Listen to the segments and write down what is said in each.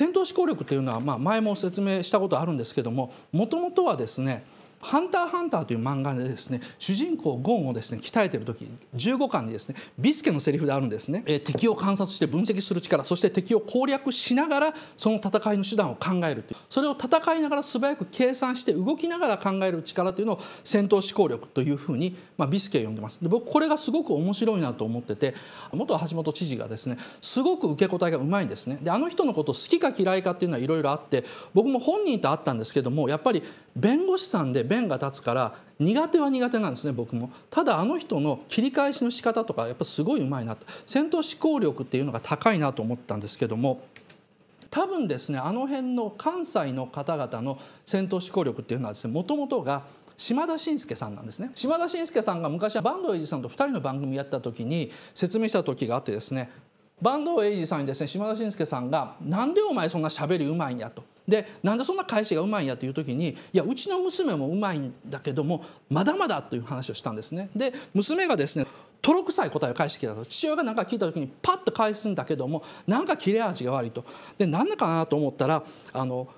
戦闘思考力というのは、まあ、前も説明したことあるんですけどももともとはですね「ハンターハンター」という漫画でですね主人公ゴンをですね鍛えてる時15巻にですねビスケのセリフであるんですね、えー、敵を観察して分析する力そして敵を攻略しながらその戦いの手段を考えるというそれを戦いながら素早く計算して動きながら考える力というのを戦闘思考力というふうに、まあ、ビスケを呼んでますで僕これがすごく面白いなと思ってて元橋本知事がですねすごく受け答えがうまいんですねであの人のこと好きか嫌いかっていうのはいろいろあって僕も本人と会ったんですけどもやっぱり弁護士さんで弁が立つから苦手は苦手なんですね僕もただあの人の切り返しの仕方とかやっぱすごいうまいなと戦闘思考力っていうのが高いなと思ったんですけども多分ですねあの辺の関西の方々の戦闘思考力っていうのはですねもともとが島田紳介さんなんですね島田紳介さんが昔は坂東英二さんと2人の番組やった時に説明した時があってですね坂東英二さんにですね島田紳介さんが「何でお前そんなしゃべりうまいんや」とでなんでそんな返しがうまいんやっていう時にいやうちの娘もうまいんだけどもまだまだという話をしたんですね。で娘がですねとろくさい答えを返してきたと父親が何か聞いた時にパッと返すんだけどもなんか切れ味が悪いとで何だかなと思ったらあの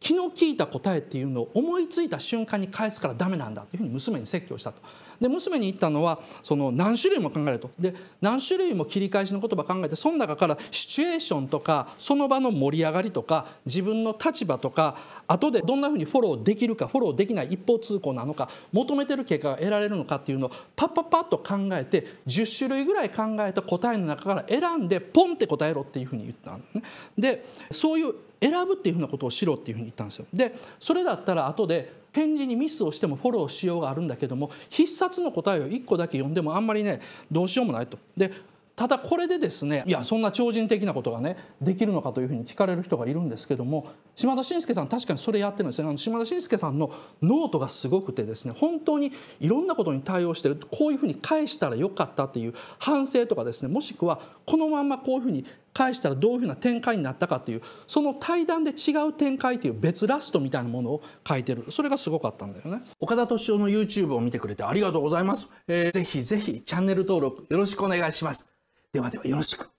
気の利いた答えっていうのを思いついた瞬間に返すからダメなんだというふうに娘に説教したと。で娘に言ったのはその何種類も考えるとで何種類も切り返しの言葉考えてその中からシチュエーションとかその場の盛り上がりとか自分の立場とか後でどんなふうにフォローできるかフォローできない一方通行なのか求めてる結果が得られるのかっていうのをパッパッパッと考えて10種類ぐらい考えた答えの中から選んでポンって答えろっていうふうに言ったんですね。でそういう選ぶっていうふうなことをしろっていうふうに言ったんですよ。でそれだったら後で返事にミスをしてもフォローしようがあるんだけども必殺の答えを1個だけ読んでもあんまりねどうしようもないと。でただこれでですねいやそんな超人的なことがねできるのかというふうに聞かれる人がいるんですけども島田紳介さん確かにそれやってるんですよあの島田紳介さんのノートがすごくてですね本当にいろんなことに対応してるこういうふうに返したらよかったっていう反省とかですねもしくはこのまんまこういうふうに返したらどういうふうな展開になったかっていうその対談で違う展開っていう別ラストみたいなものを書いてるそれがすごかったんだよね岡田敏夫の YouTube を見てくれてありがとうございます、えー、ぜひぜひチャンネル登録よろしくお願いしますではではよろしく